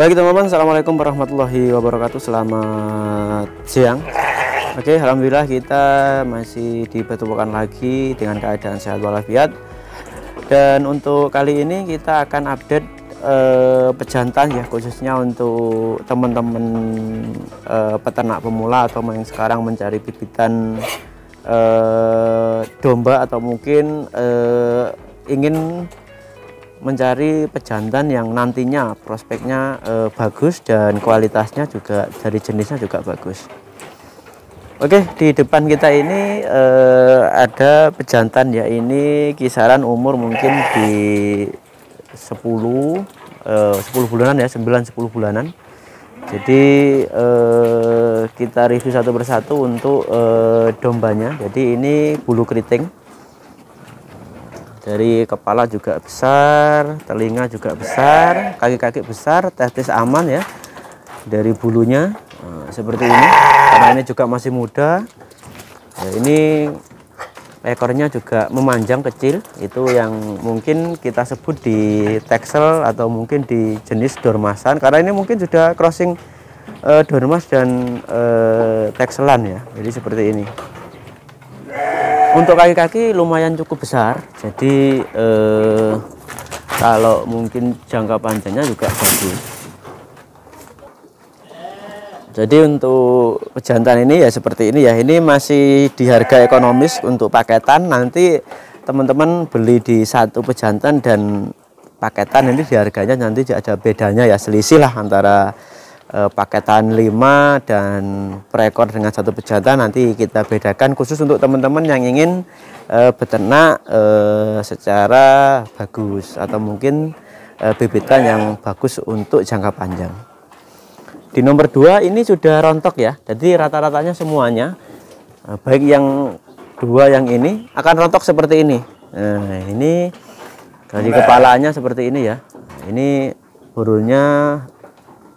Baik teman-teman, Assalamualaikum warahmatullahi wabarakatuh Selamat siang Oke, Alhamdulillah kita masih dipertemukan lagi dengan keadaan sehat walafiat Dan untuk kali ini kita akan update uh, pejantan ya Khususnya untuk teman-teman uh, peternak pemula atau yang sekarang mencari bibitan uh, eh, domba Atau mungkin uh, ingin mencari pejantan yang nantinya prospeknya e, bagus dan kualitasnya juga dari jenisnya juga bagus. Oke, di depan kita ini e, ada pejantan ya ini kisaran umur mungkin di 10 e, 10 bulanan ya, 9 10 bulanan. Jadi e, kita review satu persatu untuk e, dombanya. Jadi ini bulu keriting dari kepala juga besar telinga juga besar kaki-kaki besar testis aman ya dari bulunya nah, seperti ini karena ini juga masih muda ya, ini ekornya juga memanjang kecil itu yang mungkin kita sebut di teksel atau mungkin di jenis dormasan karena ini mungkin sudah crossing e, dormas dan e, eh, tekselan ya jadi seperti ini untuk kaki-kaki lumayan cukup besar jadi eh, kalau mungkin jangka panjangnya juga bagus jadi untuk pejantan ini ya seperti ini ya ini masih di harga ekonomis untuk paketan nanti teman-teman beli di satu pejantan dan paketan ini di harganya nanti ada bedanya ya selisih lah antara Eh, paketan 5 dan perekor dengan satu pejantan nanti kita bedakan khusus untuk teman-teman yang ingin e, beternak e, secara bagus atau mungkin e, bibitan yang bagus untuk jangka panjang. Di nomor 2 ini sudah rontok ya. Jadi rata-ratanya semuanya e, baik yang dua yang ini akan rontok seperti ini. Nah, ini dari nah. kepalanya seperti ini ya. Ini burulnya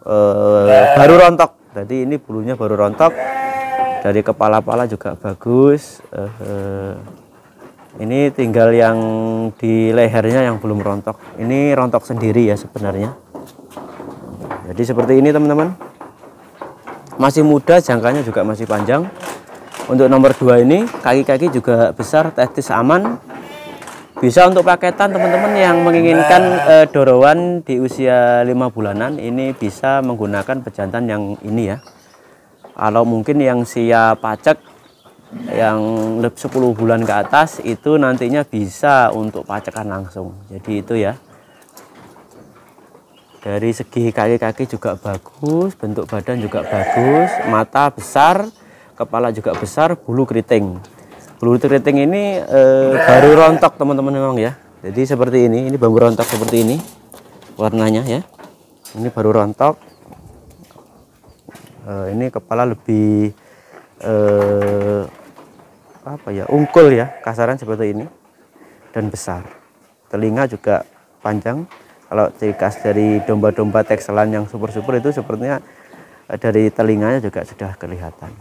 Eh, eh, baru rontok. Jadi ini bulunya baru rontok. Dari kepala-pala juga bagus. Eh, eh, ini tinggal yang di lehernya yang belum rontok. Ini rontok sendiri ya sebenarnya. Jadi seperti ini teman-teman. Masih muda, jangkanya juga masih panjang. Untuk nomor dua ini kaki-kaki juga besar, tetis aman, bisa untuk paketan teman-teman yang menginginkan nah. eh, dorowan di usia lima bulanan ini bisa menggunakan pejantan yang ini ya kalau mungkin yang siap pacek yang 10 bulan ke atas itu nantinya bisa untuk pacekan langsung jadi itu ya dari segi kaki-kaki juga bagus bentuk badan juga bagus mata besar kepala juga besar bulu keriting Bulu keriting ini eh, baru rontok teman-teman memang ya. Jadi seperti ini, ini bambu rontok seperti ini warnanya ya. Ini baru rontok. Eh, ini kepala lebih eh, apa ya ungkul ya kasaran seperti ini dan besar. Telinga juga panjang. Kalau ciri khas dari domba-domba tekselan yang super-super itu sepertinya eh, dari telinganya juga sudah kelihatan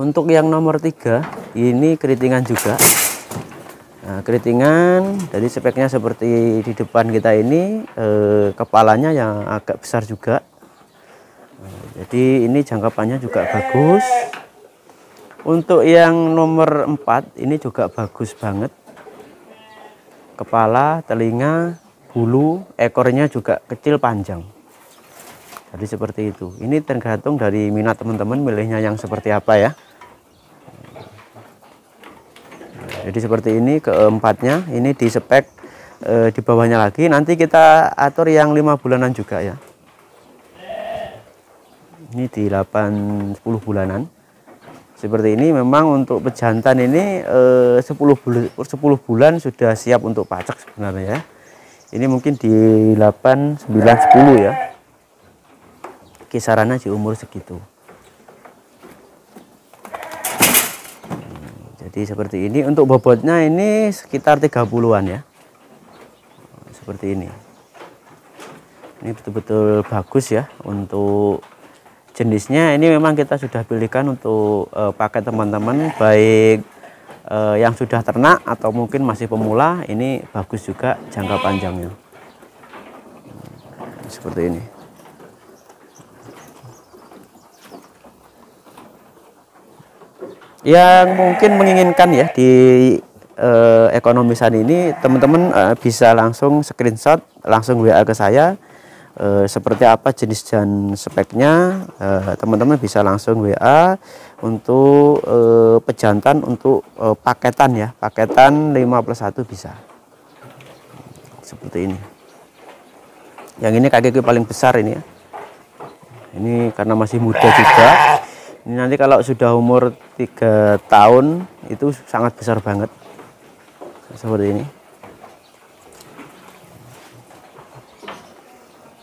untuk yang nomor tiga ini keritingan juga nah, keritingan jadi speknya seperti di depan kita ini eh, kepalanya yang agak besar juga nah, jadi ini jangkapannya juga bagus untuk yang nomor empat ini juga bagus banget kepala telinga bulu ekornya juga kecil panjang jadi seperti itu ini tergantung dari minat teman-teman milihnya yang seperti apa ya jadi seperti ini keempatnya ini di spek e, di bawahnya lagi nanti kita atur yang lima bulanan juga ya ini di 8 10 bulanan seperti ini memang untuk pejantan ini eh, sepuluh 10 bulan 10 bulan sudah siap untuk pacak sebenarnya ya. Ini mungkin di 8 9 10 ya. Kisarannya di umur segitu. jadi seperti ini untuk bobotnya ini sekitar 30-an ya seperti ini ini betul-betul bagus ya untuk jenisnya ini memang kita sudah pilihkan untuk e, eh, pakai teman-teman baik e, yang sudah ternak atau mungkin masih pemula ini bagus juga jangka panjangnya seperti ini yang mungkin menginginkan ya di eh, ekonomi ekonomisan ini teman-teman eh, bisa langsung screenshot langsung WA ke saya eh, seperti apa jenis dan speknya teman-teman bisa langsung WA untuk pejantan untuk paketan ya paketan 51 bisa seperti ini yang ini kaki paling besar ini ya ini karena masih muda juga ini nanti kalau sudah umur tiga tahun itu sangat besar banget seperti ini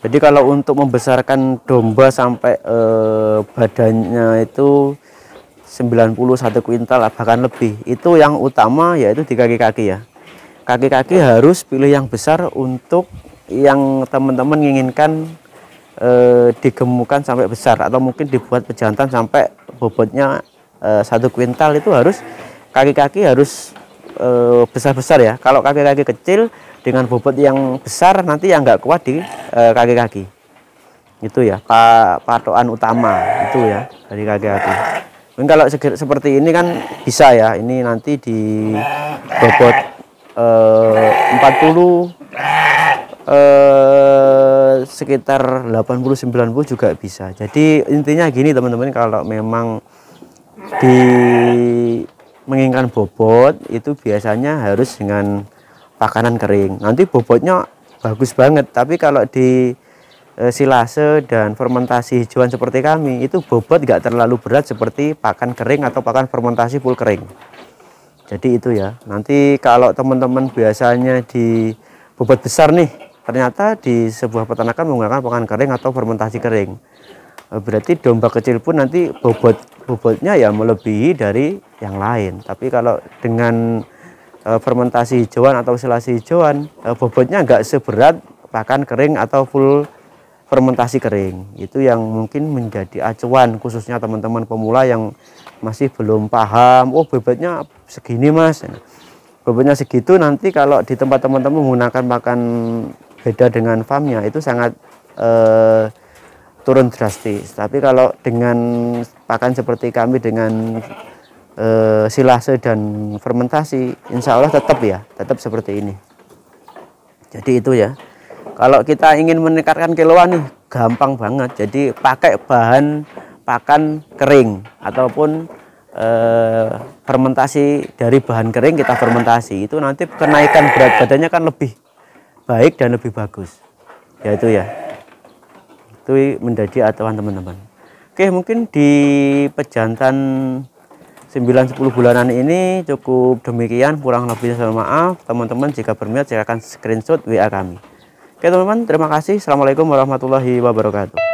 jadi kalau untuk membesarkan domba sampai eh, badannya itu 91 kuintal bahkan lebih itu yang utama yaitu di kaki-kaki ya kaki-kaki harus pilih yang besar untuk yang teman-teman inginkan eh, digemukan sampai besar atau mungkin dibuat pejantan sampai bobotnya Eh, satu kuintal itu harus kaki-kaki harus eh, besar-besar ya. Kalau kaki-kaki kecil dengan bobot yang besar nanti yang nggak kuat di eh, kaki-kaki. itu ya, patokan utama itu ya dari kaki-kaki. Mungkin kalau seperti ini kan bisa ya. Ini nanti di bobot eh, 40 eh, sekitar 80 90 juga bisa. Jadi intinya gini teman-teman kalau memang di menginginkan bobot itu biasanya harus dengan pakanan kering. Nanti bobotnya bagus banget, tapi kalau di e, silase dan fermentasi hijauan seperti kami itu bobot nggak terlalu berat seperti pakan kering atau pakan fermentasi full kering. Jadi itu ya. Nanti kalau teman-teman biasanya di bobot besar nih, ternyata di sebuah peternakan menggunakan pakan kering atau fermentasi kering Eh, berarti domba kecil pun nanti bobot bobotnya ya melebihi dari yang lain tapi kalau dengan eh, fermentasi hijauan atau selasi hijauan eh, bobotnya nggak seberat pakan kering atau full fermentasi kering itu yang mungkin menjadi acuan khususnya teman-teman pemula yang masih belum paham oh bobotnya segini mas nah, bobotnya segitu nanti kalau di tempat teman-teman menggunakan pakan beda dengan farmnya itu sangat eh, turun drastis. Tapi kalau dengan pakan seperti kami dengan e, silase dan fermentasi, insya Allah tetap ya, tetap seperti ini. Jadi itu ya. Kalau kita ingin meningkatkan kiloan nih, gampang banget. Jadi pakai bahan pakan kering ataupun e, fermentasi dari bahan kering kita fermentasi itu nanti kenaikan berat badannya kan lebih baik dan lebih bagus. Ya itu ya itu menjadi atuan teman-teman oke mungkin di pejantan 9-10 bulanan ini cukup demikian kurang lebih saya maaf teman-teman jika berminat silakan screenshot WA kami oke teman-teman terima kasih Assalamualaikum warahmatullahi wabarakatuh